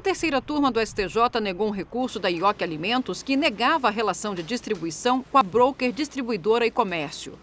A terceira turma do STJ negou um recurso da IOC Alimentos que negava a relação de distribuição com a broker distribuidora e comércio.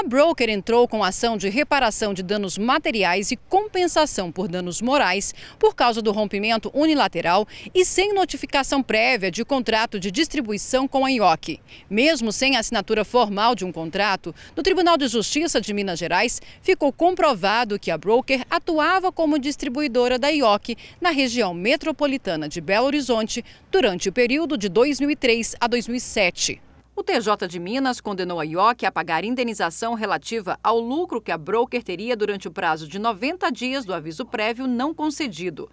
A broker entrou com ação de reparação de danos materiais e compensação por danos morais por causa do rompimento unilateral e sem notificação prévia de contrato de distribuição com a IOC. Mesmo sem assinatura formal de um contrato, no Tribunal de Justiça de Minas Gerais ficou comprovado que a broker atuava como distribuidora da IOC na região metropolitana de Belo Horizonte durante o período de 2003 a 2007. O TJ de Minas condenou a IOC a pagar indenização relativa ao lucro que a broker teria durante o prazo de 90 dias do aviso prévio não concedido.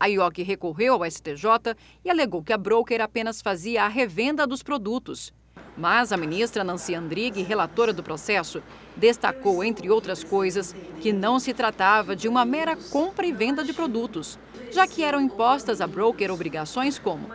A IOC recorreu ao STJ e alegou que a broker apenas fazia a revenda dos produtos. Mas a ministra Nancy Andrighi, relatora do processo, destacou, entre outras coisas, que não se tratava de uma mera compra e venda de produtos, já que eram impostas à broker obrigações como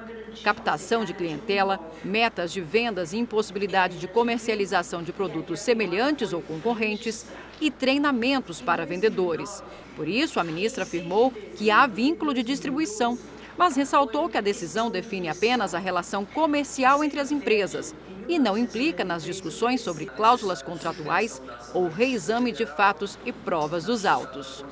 captação de clientela, metas de vendas e impossibilidade de comercialização de produtos semelhantes ou concorrentes e treinamentos para vendedores. Por isso, a ministra afirmou que há vínculo de distribuição, mas ressaltou que a decisão define apenas a relação comercial entre as empresas e não implica nas discussões sobre cláusulas contratuais ou reexame de fatos e provas dos autos.